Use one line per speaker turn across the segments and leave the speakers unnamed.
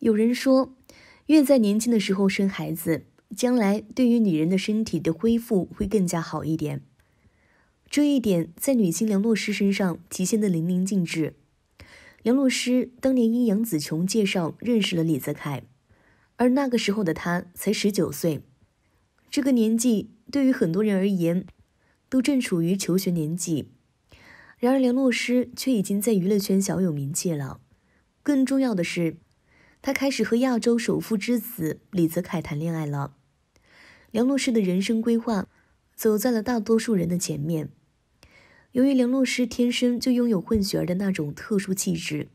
有人说，越在年轻的时候生孩子，将来对于女人的身体的恢复会更加好一点。这一点在女星梁洛施身上体现的淋漓尽致。梁洛施当年因杨紫琼介绍认识了李泽楷，而那个时候的她才十九岁，这个年纪对于很多人而言，都正处于求学年纪，然而梁洛施却已经在娱乐圈小有名气了。更重要的是。他开始和亚洲首富之子李泽楷谈恋爱了。梁洛施的人生规划走在了大多数人的前面。由于梁洛施天生就拥有混血儿的那种特殊气质，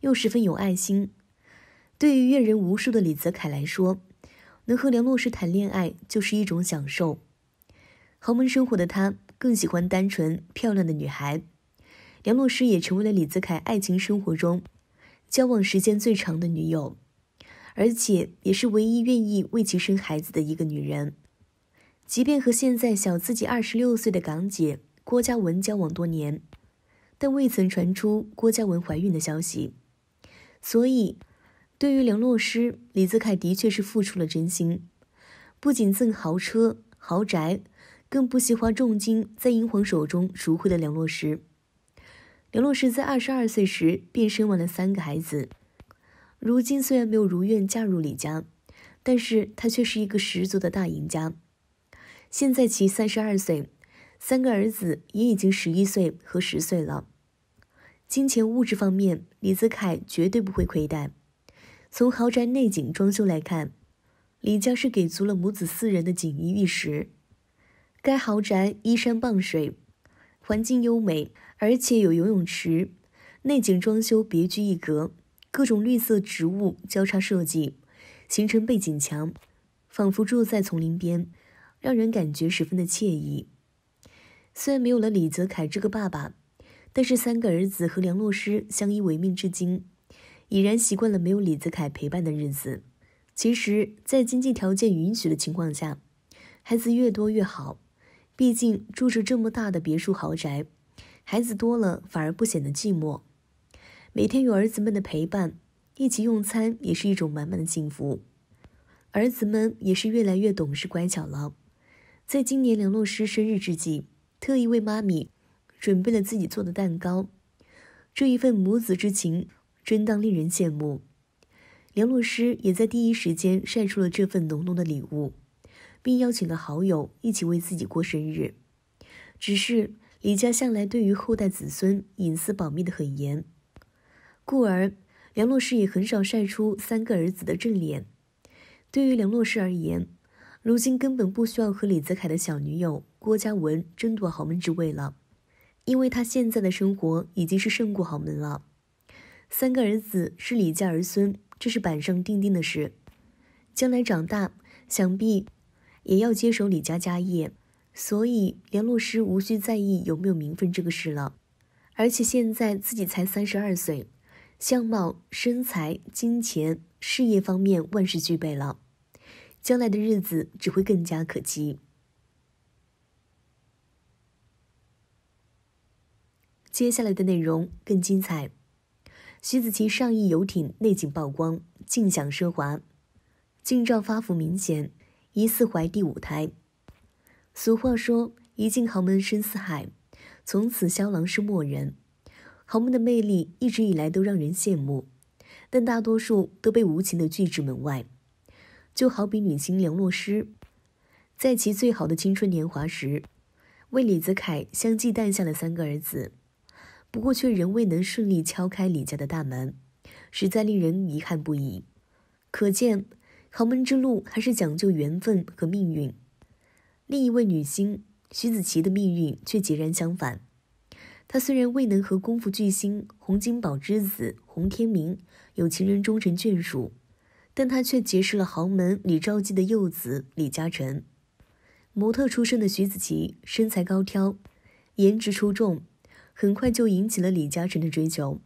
又十分有爱心，对于阅人无数的李泽楷来说，能和梁洛施谈恋爱就是一种享受。豪门生活的他更喜欢单纯漂亮的女孩，梁洛施也成为了李泽楷爱情生活中。交往时间最长的女友，而且也是唯一愿意为其生孩子的一个女人。即便和现在小自己二十六岁的港姐郭嘉文交往多年，但未曾传出郭嘉文怀孕的消息。所以，对于梁洛施，李泽楷的确是付出了真心，不仅赠豪车豪宅，更不惜花重金在英皇手中赎回了梁洛施。梁洛施在二十二岁时便生完了三个孩子，如今虽然没有如愿嫁入李家，但是她却是一个十足的大赢家。现在其三十二岁，三个儿子也已经十一岁和十岁了。金钱物质方面，李子凯绝对不会亏待。从豪宅内景装修来看，李家是给足了母子四人的锦衣玉食。该豪宅依山傍水。环境优美，而且有游泳池，内景装修别具一格，各种绿色植物交叉设计，形成背景墙，仿佛住在丛林边，让人感觉十分的惬意。虽然没有了李泽楷这个爸爸，但是三个儿子和梁洛施相依为命至今，已然习惯了没有李泽楷陪伴的日子。其实，在经济条件允许的情况下，孩子越多越好。毕竟住着这么大的别墅豪宅，孩子多了反而不显得寂寞。每天有儿子们的陪伴，一起用餐也是一种满满的幸福。儿子们也是越来越懂事乖巧了。在今年梁洛施生日之际，特意为妈咪准备了自己做的蛋糕，这一份母子之情真当令人羡慕。梁洛施也在第一时间晒出了这份浓浓的礼物。并邀请了好友一起为自己过生日，只是李家向来对于后代子孙隐私保密的很严，故而梁洛施也很少晒出三个儿子的正脸。对于梁洛施而言，如今根本不需要和李泽楷的小女友郭嘉文争夺豪门之位了，因为他现在的生活已经是胜过豪门了。三个儿子是李家儿孙，这是板上钉钉的事，将来长大，想必。也要接手李家家业，所以梁洛施无需在意有没有名分这个事了。而且现在自己才三十二岁，相貌、身材、金钱、事业方面万事俱备了，将来的日子只会更加可期。接下来的内容更精彩。徐子淇上亿游艇内景曝光，尽享奢华，近照发福明显。疑似怀第五胎。俗话说：“一进豪门深似海，从此萧郎是末人。”豪门的魅力一直以来都让人羡慕，但大多数都被无情的拒之门外。就好比女星梁洛施，在其最好的青春年华时，为李子凯相继诞下了三个儿子，不过却仍未能顺利敲开李家的大门，实在令人遗憾不已。可见。豪门之路还是讲究缘分和命运。另一位女星徐子淇的命运却截然相反。她虽然未能和功夫巨星洪金宝之子洪天明有情人终成眷属，但她却结识了豪门李兆基的幼子李嘉诚。模特出身的徐子淇身材高挑，颜值出众，很快就引起了李嘉诚的追求。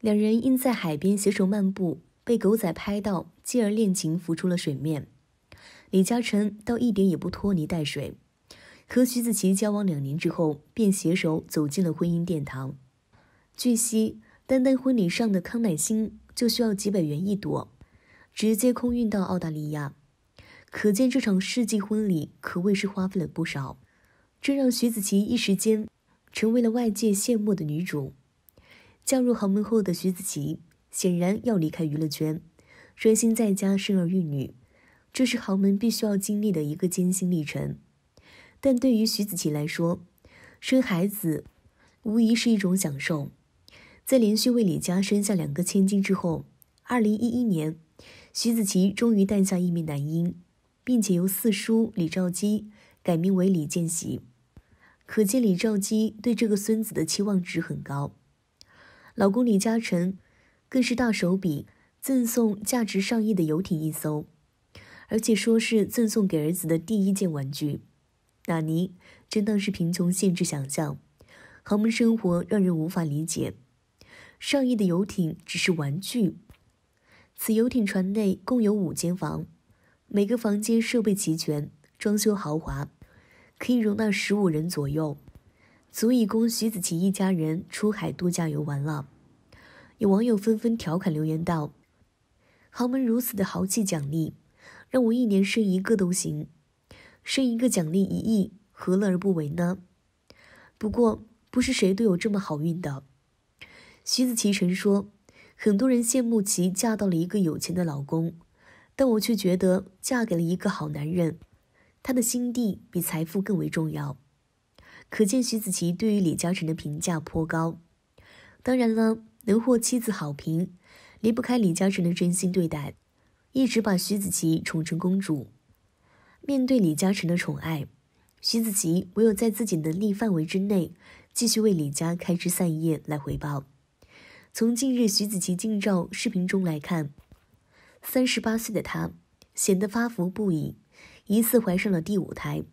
两人因在海边携手漫步被狗仔拍到。继而恋情浮出了水面，李嘉诚倒一点也不拖泥带水，和徐子淇交往两年之后，便携手走进了婚姻殿堂。据悉，单单婚礼上的康乃馨就需要几百元一朵，直接空运到澳大利亚，可见这场世纪婚礼可谓是花费了不少。这让徐子淇一时间成为了外界羡慕的女主。嫁入豪门后的徐子淇显然要离开娱乐圈。专心在家生儿育女，这是豪门必须要经历的一个艰辛历程。但对于徐子淇来说，生孩子无疑是一种享受。在连续为李家生下两个千金之后，二零一一年，徐子淇终于诞下一名男婴，并且由四叔李兆基改名为李建熙。可见李兆基对这个孙子的期望值很高。老公李嘉诚更是大手笔。赠送价值上亿的游艇一艘，而且说是赠送给儿子的第一件玩具。纳尼，真当是贫穷限制想象，豪门生活让人无法理解。上亿的游艇只是玩具。此游艇船内共有五间房，每个房间设备齐全，装修豪华，可以容纳十五人左右，足以供徐子淇一家人出海度假游玩了。有网友纷纷调侃留言道。豪门如此的豪气奖励，让我一年生一个都行，生一个奖励一亿，何乐而不为呢？不过，不是谁都有这么好运的。徐子淇曾说，很多人羡慕其嫁到了一个有钱的老公，但我却觉得嫁给了一个好男人，他的心地比财富更为重要。可见徐子淇对于李嘉诚的评价颇高。当然了，能获妻子好评。离不开李嘉诚的真心对待，一直把徐子淇宠成公主。面对李嘉诚的宠爱，徐子淇唯有在自己能力范围之内，继续为李家开枝散叶来回报。从近日徐子淇近照视频中来看，三十八岁的她显得发福不已，疑似怀上了第五胎。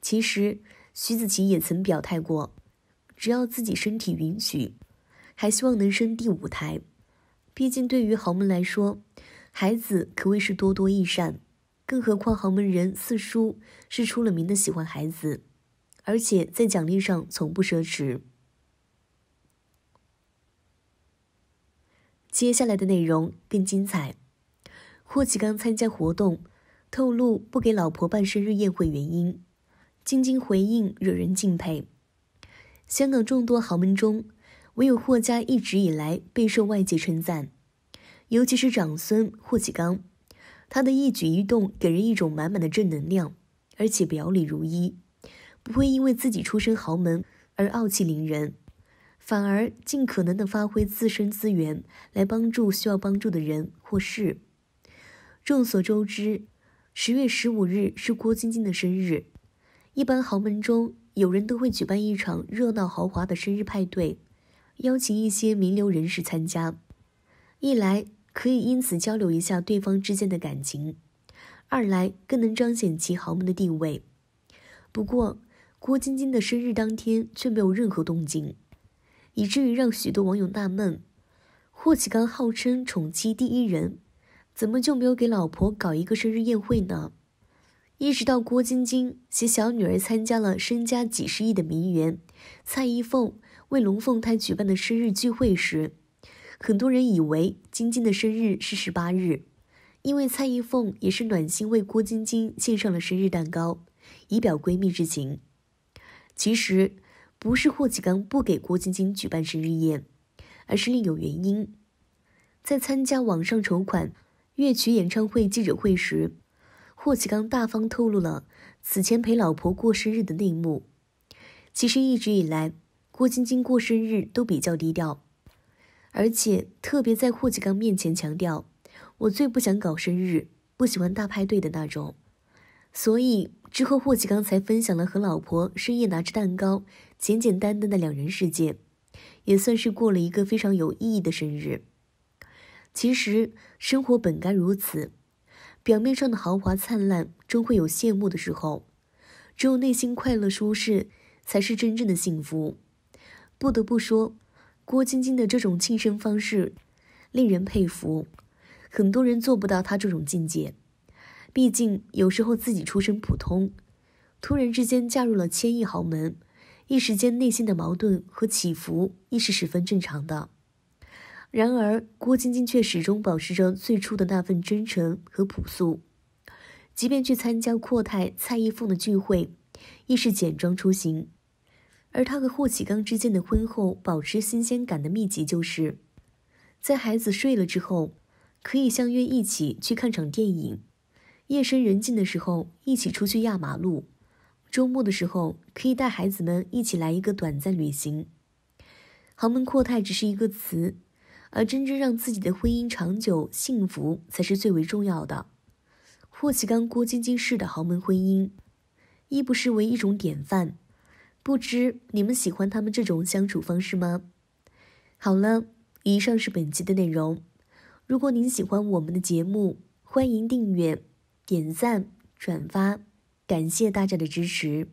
其实徐子淇也曾表态过，只要自己身体允许，还希望能生第五胎。毕竟，对于豪门来说，孩子可谓是多多益善。更何况豪门人四叔是出了名的喜欢孩子，而且在奖励上从不奢侈。接下来的内容更精彩。霍启刚参加活动，透露不给老婆办生日宴会原因，晶晶回应惹人敬佩。香港众多豪门中。唯有霍家一直以来备受外界称赞，尤其是长孙霍启刚，他的一举一动给人一种满满的正能量，而且表里如一，不会因为自己出身豪门而傲气凌人，反而尽可能的发挥自身资源来帮助需要帮助的人或事。众所周知，十月十五日是郭晶晶的生日，一般豪门中有人都会举办一场热闹豪华的生日派对。邀请一些名流人士参加，一来可以因此交流一下对方之间的感情，二来更能彰显其豪门的地位。不过，郭晶晶的生日当天却没有任何动静，以至于让许多网友纳闷：霍启刚号称宠妻第一人，怎么就没有给老婆搞一个生日宴会呢？一直到郭晶晶携小女儿参加了身家几十亿的名媛蔡依凤。为龙凤胎举办的生日聚会时，很多人以为晶晶的生日是十八日，因为蔡一凤也是暖心为郭晶晶献上了生日蛋糕，以表闺蜜之情。其实不是霍启刚不给郭晶晶举办生日宴，而是另有原因。在参加网上筹款乐曲演唱会记者会时，霍启刚大方透露了此前陪老婆过生日的内幕。其实一直以来。郭晶晶过生日都比较低调，而且特别在霍启刚面前强调：“我最不想搞生日，不喜欢大派对的那种。”所以之后霍启刚才分享了和老婆深夜拿着蛋糕、简简单单的两人世界，也算是过了一个非常有意义的生日。其实生活本该如此，表面上的豪华灿烂终会有谢幕的时候，只有内心快乐舒适才是真正的幸福。不得不说，郭晶晶的这种庆生方式令人佩服。很多人做不到她这种境界，毕竟有时候自己出身普通，突然之间嫁入了千亿豪门，一时间内心的矛盾和起伏亦是十分正常的。然而，郭晶晶却始终保持着最初的那份真诚和朴素，即便去参加阔太蔡依凤的聚会，亦是简装出行。而她和霍启刚之间的婚后保持新鲜感的秘籍，就是在孩子睡了之后，可以相约一起去看场电影；夜深人静的时候，一起出去压马路；周末的时候，可以带孩子们一起来一个短暂旅行。豪门阔太只是一个词，而真正让自己的婚姻长久幸福才是最为重要的。霍启刚郭晶晶式的豪门婚姻，亦不失为一种典范。不知你们喜欢他们这种相处方式吗？好了，以上是本期的内容。如果您喜欢我们的节目，欢迎订阅、点赞、转发，感谢大家的支持。